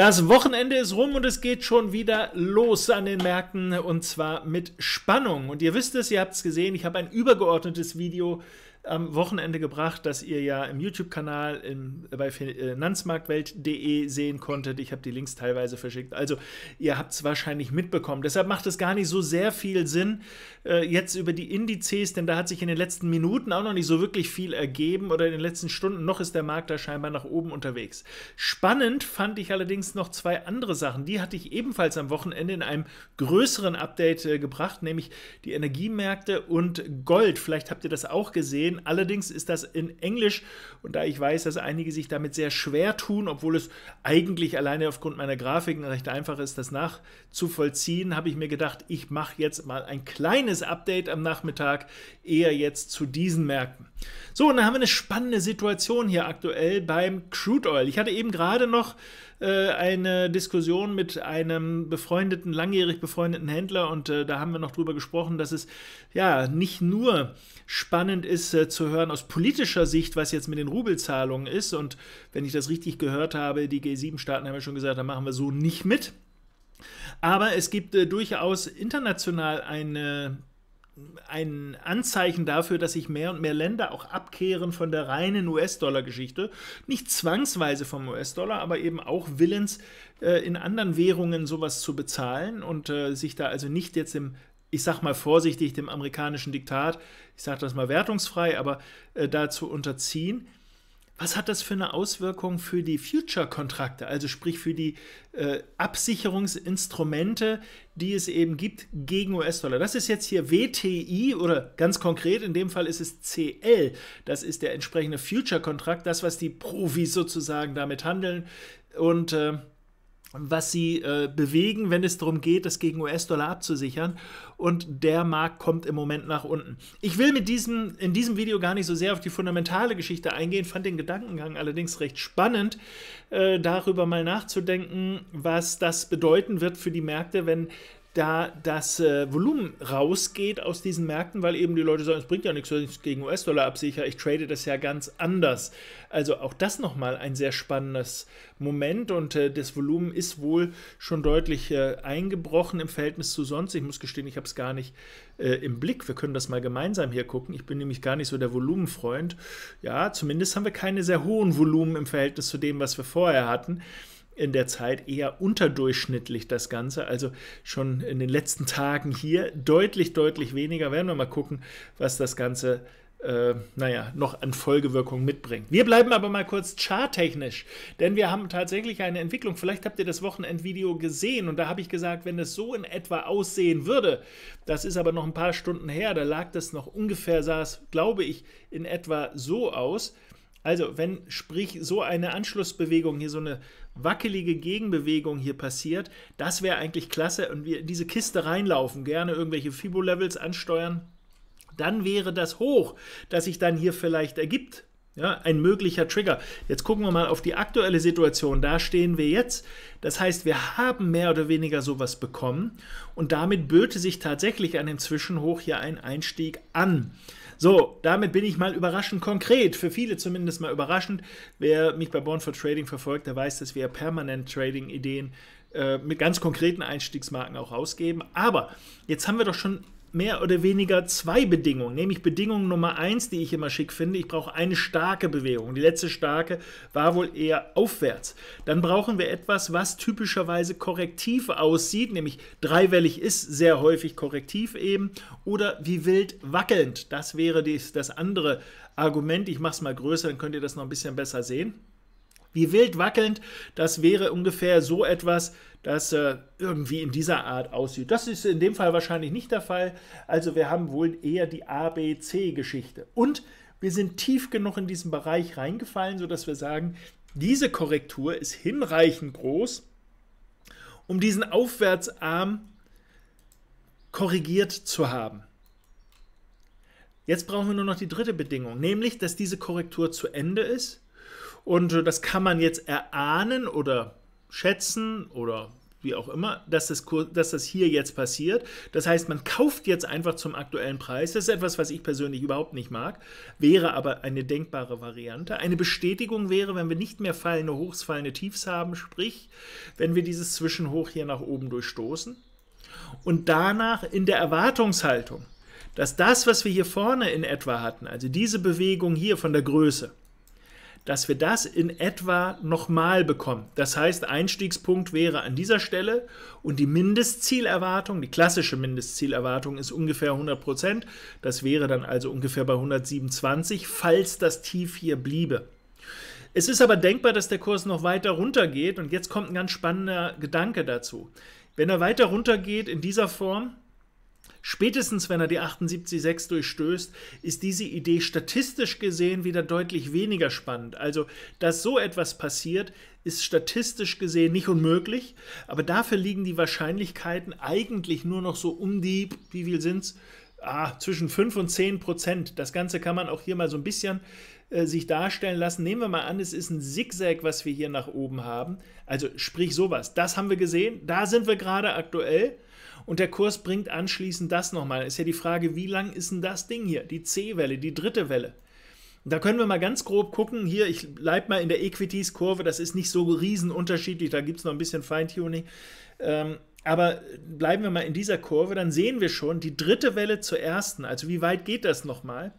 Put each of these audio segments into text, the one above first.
Das Wochenende ist rum und es geht schon wieder los an den Märkten und zwar mit Spannung. Und ihr wisst es, ihr habt es gesehen, ich habe ein übergeordnetes Video am Wochenende gebracht, das ihr ja im YouTube-Kanal bei finanzmarktwelt.de äh, sehen konntet. Ich habe die Links teilweise verschickt. Also ihr habt es wahrscheinlich mitbekommen. Deshalb macht es gar nicht so sehr viel Sinn, äh, jetzt über die Indizes, denn da hat sich in den letzten Minuten auch noch nicht so wirklich viel ergeben oder in den letzten Stunden. Noch ist der Markt da scheinbar nach oben unterwegs. Spannend fand ich allerdings noch zwei andere Sachen. Die hatte ich ebenfalls am Wochenende in einem größeren Update äh, gebracht, nämlich die Energiemärkte und Gold. Vielleicht habt ihr das auch gesehen drehen. Allerdings ist das in Englisch und da ich weiß, dass einige sich damit sehr schwer tun, obwohl es eigentlich alleine aufgrund meiner Grafiken recht einfach ist, das nachzuvollziehen, habe ich mir gedacht, ich mache jetzt mal ein kleines Update am Nachmittag, eher jetzt zu diesen Märkten. So, und dann haben wir eine spannende Situation hier aktuell beim Crude Oil. Ich hatte eben gerade noch äh, eine Diskussion mit einem befreundeten, langjährig befreundeten Händler und äh, da haben wir noch drüber gesprochen, dass es ja nicht nur spannend ist äh, zu hören aus politischer Sicht, was jetzt mit den Rubelzahlungen ist und wenn ich das richtig gehört habe, die G7-Staaten haben ja schon gesagt, da machen wir so nicht mit. Aber es gibt äh, durchaus international eine ein Anzeichen dafür, dass sich mehr und mehr Länder auch abkehren von der reinen US-Dollar-Geschichte. Nicht zwangsweise vom US-Dollar, aber eben auch willens, äh, in anderen Währungen sowas zu bezahlen und äh, sich da also nicht jetzt im, ich sag mal vorsichtig, dem amerikanischen Diktat, ich sag das mal wertungsfrei, aber äh, da zu unterziehen. Was hat das für eine Auswirkung für die Future-Kontrakte, also sprich für die äh, Absicherungsinstrumente, die es eben gibt gegen US-Dollar? Das ist jetzt hier WTI oder ganz konkret, in dem Fall ist es CL. Das ist der entsprechende Future-Kontrakt, das, was die Profis sozusagen damit handeln. Und äh, was sie äh, bewegen, wenn es darum geht, das gegen US-Dollar abzusichern. Und der Markt kommt im Moment nach unten. Ich will mit diesem, in diesem Video gar nicht so sehr auf die fundamentale Geschichte eingehen, fand den Gedankengang allerdings recht spannend, äh, darüber mal nachzudenken, was das bedeuten wird für die Märkte, wenn da das äh, Volumen rausgeht aus diesen Märkten, weil eben die Leute sagen, es bringt ja nichts, wenn ich gegen US-Dollar absichere, ich trade das ja ganz anders. Also auch das nochmal ein sehr spannendes Moment und äh, das Volumen ist wohl schon deutlich äh, eingebrochen im Verhältnis zu sonst. Ich muss gestehen, ich habe es gar nicht äh, im Blick. Wir können das mal gemeinsam hier gucken. Ich bin nämlich gar nicht so der Volumenfreund. Ja, zumindest haben wir keine sehr hohen Volumen im Verhältnis zu dem, was wir vorher hatten in der Zeit eher unterdurchschnittlich das Ganze. Also schon in den letzten Tagen hier deutlich, deutlich weniger. Werden wir mal gucken, was das Ganze äh, naja, noch an Folgewirkungen mitbringt. Wir bleiben aber mal kurz charttechnisch, denn wir haben tatsächlich eine Entwicklung. Vielleicht habt ihr das Wochenendvideo gesehen und da habe ich gesagt, wenn es so in etwa aussehen würde, das ist aber noch ein paar Stunden her, da lag das noch ungefähr, sah es, glaube ich, in etwa so aus. Also, wenn sprich so eine Anschlussbewegung, hier so eine wackelige Gegenbewegung hier passiert, das wäre eigentlich klasse und wir in diese Kiste reinlaufen, gerne irgendwelche Fibo-Levels ansteuern, dann wäre das hoch, das sich dann hier vielleicht ergibt. Ja, ein möglicher Trigger. Jetzt gucken wir mal auf die aktuelle Situation. Da stehen wir jetzt. Das heißt, wir haben mehr oder weniger sowas bekommen und damit böte sich tatsächlich an dem Zwischenhoch hier ein Einstieg an. So, damit bin ich mal überraschend konkret, für viele zumindest mal überraschend. Wer mich bei Born for Trading verfolgt, der weiß, dass wir permanent Trading-Ideen äh, mit ganz konkreten Einstiegsmarken auch rausgeben. Aber jetzt haben wir doch schon mehr oder weniger zwei Bedingungen, nämlich Bedingung Nummer eins, die ich immer schick finde. Ich brauche eine starke Bewegung. Die letzte starke war wohl eher aufwärts. Dann brauchen wir etwas, was typischerweise korrektiv aussieht, nämlich dreiwellig ist sehr häufig korrektiv eben oder wie wild wackelnd. Das wäre dies, das andere Argument. Ich mache es mal größer, dann könnt ihr das noch ein bisschen besser sehen wie wild wackelnd, das wäre ungefähr so etwas, das äh, irgendwie in dieser Art aussieht. Das ist in dem Fall wahrscheinlich nicht der Fall. Also wir haben wohl eher die ABC-Geschichte. Und wir sind tief genug in diesen Bereich reingefallen, sodass wir sagen, diese Korrektur ist hinreichend groß, um diesen Aufwärtsarm korrigiert zu haben. Jetzt brauchen wir nur noch die dritte Bedingung, nämlich, dass diese Korrektur zu Ende ist und äh, das kann man jetzt erahnen oder schätzen oder wie auch immer, dass das, dass das hier jetzt passiert. Das heißt, man kauft jetzt einfach zum aktuellen Preis. Das ist etwas, was ich persönlich überhaupt nicht mag, wäre aber eine denkbare Variante. Eine Bestätigung wäre, wenn wir nicht mehr fallende Hochs, fallende Tiefs haben, sprich, wenn wir dieses Zwischenhoch hier nach oben durchstoßen. Und danach in der Erwartungshaltung, dass das, was wir hier vorne in etwa hatten, also diese Bewegung hier von der Größe, dass wir das in etwa nochmal bekommen. Das heißt, Einstiegspunkt wäre an dieser Stelle und die Mindestzielerwartung, die klassische Mindestzielerwartung ist ungefähr 100 Prozent. Das wäre dann also ungefähr bei 127, falls das Tief hier bliebe. Es ist aber denkbar, dass der Kurs noch weiter runtergeht und jetzt kommt ein ganz spannender Gedanke dazu. Wenn er weiter runtergeht in dieser Form, Spätestens, wenn er die 78,6 durchstößt, ist diese Idee statistisch gesehen wieder deutlich weniger spannend. Also, dass so etwas passiert, ist statistisch gesehen nicht unmöglich, aber dafür liegen die Wahrscheinlichkeiten eigentlich nur noch so um die, wie viel sind's? Ah, zwischen 5 und 10 Prozent. Das Ganze kann man auch hier mal so ein bisschen äh, sich darstellen lassen. Nehmen wir mal an, es ist ein Zigzag, was wir hier nach oben haben. Also sprich sowas. Das haben wir gesehen. Da sind wir gerade aktuell. Und der Kurs bringt anschließend das nochmal. Ist ja die Frage, wie lang ist denn das Ding hier? Die C-Welle, die dritte Welle. Da können wir mal ganz grob gucken. Hier, ich bleibe mal in der Equities-Kurve. Das ist nicht so riesen unterschiedlich. Da gibt es noch ein bisschen Feintuning. Ähm, aber bleiben wir mal in dieser Kurve. Dann sehen wir schon die dritte Welle zur ersten. Also wie weit geht das nochmal?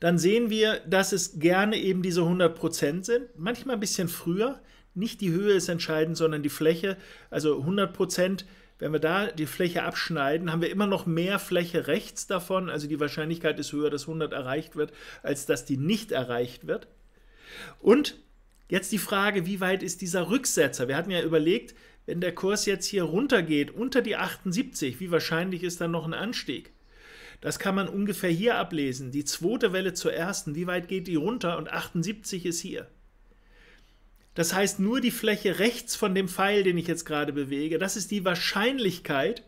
Dann sehen wir, dass es gerne eben diese 100% sind. Manchmal ein bisschen früher. Nicht die Höhe ist entscheidend, sondern die Fläche. Also 100 Prozent wenn wir da die Fläche abschneiden, haben wir immer noch mehr Fläche rechts davon. Also die Wahrscheinlichkeit ist höher, dass 100 erreicht wird, als dass die nicht erreicht wird. Und jetzt die Frage, wie weit ist dieser Rücksetzer? Wir hatten ja überlegt, wenn der Kurs jetzt hier runtergeht unter die 78, wie wahrscheinlich ist dann noch ein Anstieg? Das kann man ungefähr hier ablesen. Die zweite Welle zur ersten, wie weit geht die runter? Und 78 ist hier. Das heißt, nur die Fläche rechts von dem Pfeil, den ich jetzt gerade bewege, das ist die Wahrscheinlichkeit,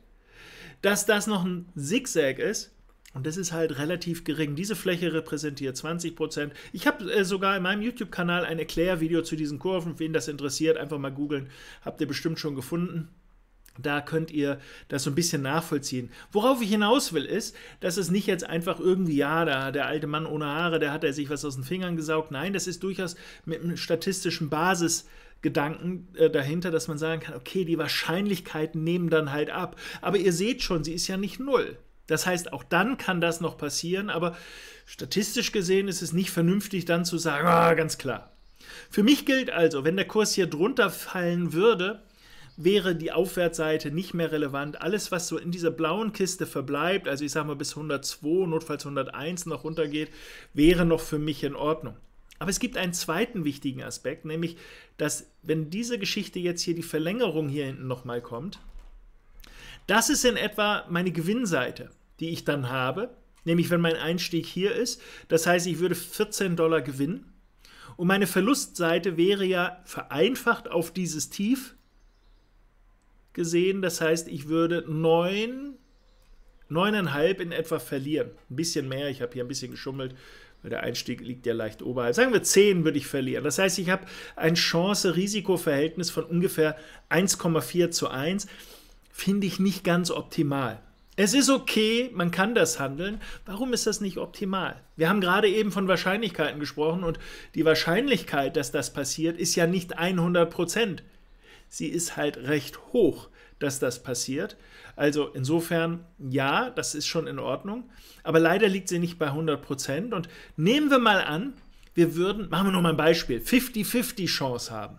dass das noch ein Zigzag ist. Und das ist halt relativ gering. Diese Fläche repräsentiert 20%. Prozent. Ich habe äh, sogar in meinem YouTube-Kanal ein Erklärvideo zu diesen Kurven. Wen das interessiert, einfach mal googeln. Habt ihr bestimmt schon gefunden. Da könnt ihr das so ein bisschen nachvollziehen. Worauf ich hinaus will, ist, dass es nicht jetzt einfach irgendwie, ja, da, der alte Mann ohne Haare, der hat er sich was aus den Fingern gesaugt. Nein, das ist durchaus mit einem statistischen Basisgedanken äh, dahinter, dass man sagen kann, okay, die Wahrscheinlichkeiten nehmen dann halt ab. Aber ihr seht schon, sie ist ja nicht null. Das heißt, auch dann kann das noch passieren, aber statistisch gesehen ist es nicht vernünftig, dann zu sagen, ah, ganz klar. Für mich gilt also, wenn der Kurs hier drunter fallen würde, wäre die Aufwärtsseite nicht mehr relevant. Alles, was so in dieser blauen Kiste verbleibt, also ich sage mal bis 102, notfalls 101 noch runtergeht, wäre noch für mich in Ordnung. Aber es gibt einen zweiten wichtigen Aspekt, nämlich, dass wenn diese Geschichte jetzt hier die Verlängerung hier hinten nochmal kommt, das ist in etwa meine Gewinnseite, die ich dann habe, nämlich wenn mein Einstieg hier ist. Das heißt, ich würde 14 Dollar gewinnen. Und meine Verlustseite wäre ja vereinfacht auf dieses Tief gesehen. Das heißt, ich würde 9, 9,5 in etwa verlieren. Ein bisschen mehr, ich habe hier ein bisschen geschummelt. weil Der Einstieg liegt ja leicht oberhalb. Sagen wir 10 würde ich verlieren. Das heißt, ich habe ein Chance-Risiko-Verhältnis von ungefähr 1,4 zu 1. Finde ich nicht ganz optimal. Es ist okay, man kann das handeln. Warum ist das nicht optimal? Wir haben gerade eben von Wahrscheinlichkeiten gesprochen und die Wahrscheinlichkeit, dass das passiert, ist ja nicht 100 Prozent sie ist halt recht hoch, dass das passiert. Also insofern, ja, das ist schon in Ordnung, aber leider liegt sie nicht bei 100 Prozent. Und nehmen wir mal an, wir würden, machen wir nochmal ein Beispiel, 50-50 Chance haben.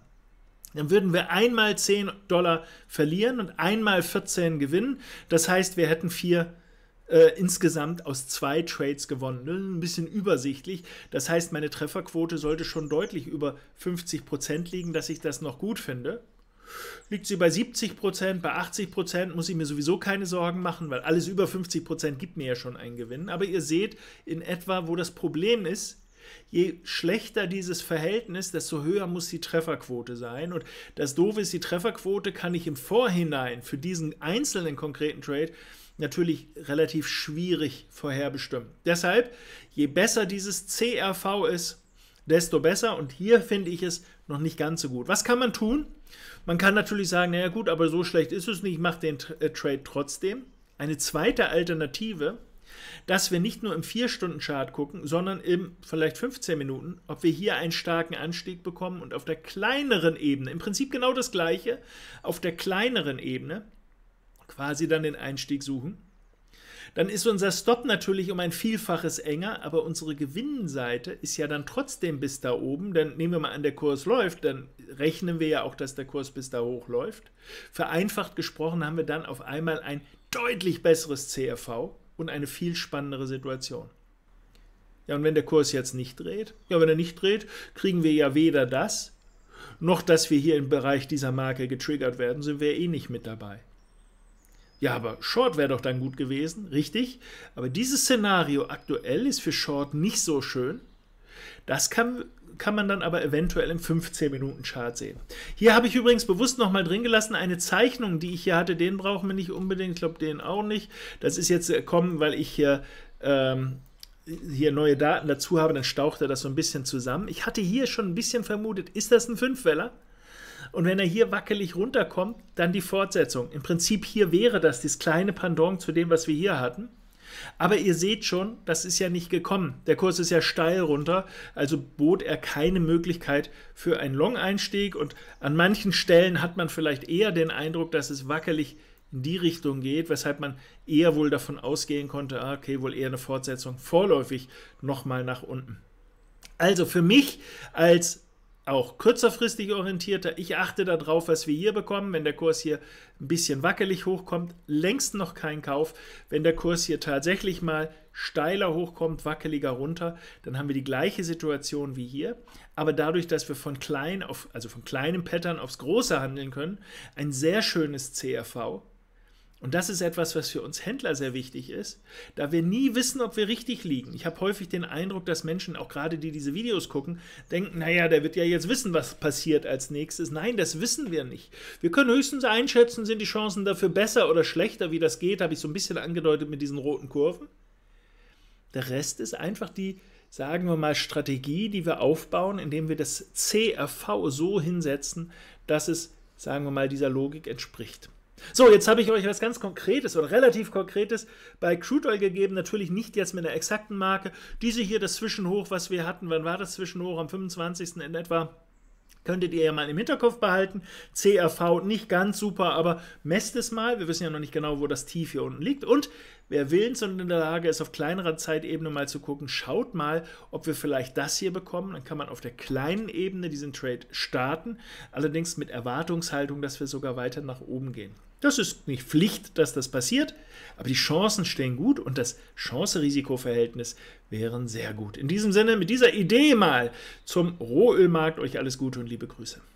Dann würden wir einmal 10 Dollar verlieren und einmal 14 gewinnen. Das heißt, wir hätten vier äh, insgesamt aus zwei Trades gewonnen. Ein bisschen übersichtlich. Das heißt, meine Trefferquote sollte schon deutlich über 50% Prozent liegen, dass ich das noch gut finde. Liegt sie bei 70 Prozent, bei 80 Prozent, muss ich mir sowieso keine Sorgen machen, weil alles über 50 Prozent gibt mir ja schon einen Gewinn. Aber ihr seht in etwa, wo das Problem ist. Je schlechter dieses Verhältnis, desto höher muss die Trefferquote sein. Und das Doofe ist, die Trefferquote kann ich im Vorhinein für diesen einzelnen konkreten Trade natürlich relativ schwierig vorherbestimmen. Deshalb, je besser dieses CRV ist, desto besser. Und hier finde ich es noch nicht ganz so gut. Was kann man tun? Man kann natürlich sagen, naja gut, aber so schlecht ist es nicht, ich mache den äh, Trade trotzdem. Eine zweite Alternative, dass wir nicht nur im 4-Stunden-Chart gucken, sondern im vielleicht 15 Minuten, ob wir hier einen starken Anstieg bekommen und auf der kleineren Ebene, im Prinzip genau das gleiche, auf der kleineren Ebene quasi dann den Einstieg suchen dann ist unser Stop natürlich um ein Vielfaches enger, aber unsere Gewinnseite ist ja dann trotzdem bis da oben. Dann nehmen wir mal an, der Kurs läuft, dann rechnen wir ja auch, dass der Kurs bis da hoch läuft. Vereinfacht gesprochen haben wir dann auf einmal ein deutlich besseres CRV und eine viel spannendere Situation. Ja, und wenn der Kurs jetzt nicht dreht, ja, wenn er nicht dreht, kriegen wir ja weder das, noch dass wir hier im Bereich dieser Marke getriggert werden, sind wir eh nicht mit dabei. Ja, aber Short wäre doch dann gut gewesen, richtig? Aber dieses Szenario aktuell ist für Short nicht so schön. Das kann, kann man dann aber eventuell im 15-Minuten-Chart sehen. Hier habe ich übrigens bewusst nochmal drin gelassen, eine Zeichnung, die ich hier hatte, den brauchen wir nicht unbedingt, ich glaube den auch nicht. Das ist jetzt gekommen, äh, weil ich hier, ähm, hier neue Daten dazu habe, dann staucht er das so ein bisschen zusammen. Ich hatte hier schon ein bisschen vermutet, ist das ein Fünfweller? Und wenn er hier wackelig runterkommt, dann die Fortsetzung. Im Prinzip hier wäre das das kleine Pendant zu dem, was wir hier hatten. Aber ihr seht schon, das ist ja nicht gekommen. Der Kurs ist ja steil runter, also bot er keine Möglichkeit für einen Long-Einstieg. Und an manchen Stellen hat man vielleicht eher den Eindruck, dass es wackelig in die Richtung geht, weshalb man eher wohl davon ausgehen konnte, ah, okay, wohl eher eine Fortsetzung vorläufig nochmal nach unten. Also für mich als auch kürzerfristig orientierter. Ich achte darauf, was wir hier bekommen. Wenn der Kurs hier ein bisschen wackelig hochkommt, längst noch kein Kauf. Wenn der Kurs hier tatsächlich mal steiler hochkommt, wackeliger runter, dann haben wir die gleiche Situation wie hier. Aber dadurch, dass wir von klein auf, also von kleinem Pattern aufs große handeln können, ein sehr schönes CRV und das ist etwas, was für uns Händler sehr wichtig ist, da wir nie wissen, ob wir richtig liegen. Ich habe häufig den Eindruck, dass Menschen, auch gerade die diese Videos gucken, denken, naja, der wird ja jetzt wissen, was passiert als nächstes. Nein, das wissen wir nicht. Wir können höchstens einschätzen, sind die Chancen dafür besser oder schlechter, wie das geht, habe ich so ein bisschen angedeutet mit diesen roten Kurven. Der Rest ist einfach die, sagen wir mal, Strategie, die wir aufbauen, indem wir das CRV so hinsetzen, dass es, sagen wir mal, dieser Logik entspricht. So, jetzt habe ich euch was ganz Konkretes oder relativ Konkretes bei Crude Oil gegeben. Natürlich nicht jetzt mit einer exakten Marke. Diese hier, das Zwischenhoch, was wir hatten, wann war das Zwischenhoch? Am 25. in etwa. Könntet ihr ja mal im Hinterkopf behalten. CRV nicht ganz super, aber messt es mal. Wir wissen ja noch nicht genau, wo das Tief hier unten liegt. Und wer willens und in der Lage ist, auf kleinerer Zeitebene mal zu gucken, schaut mal, ob wir vielleicht das hier bekommen. Dann kann man auf der kleinen Ebene diesen Trade starten. Allerdings mit Erwartungshaltung, dass wir sogar weiter nach oben gehen. Das ist nicht Pflicht, dass das passiert, aber die Chancen stehen gut und das Chance-Risiko-Verhältnis wären sehr gut. In diesem Sinne, mit dieser Idee mal zum Rohölmarkt euch alles Gute und liebe Grüße.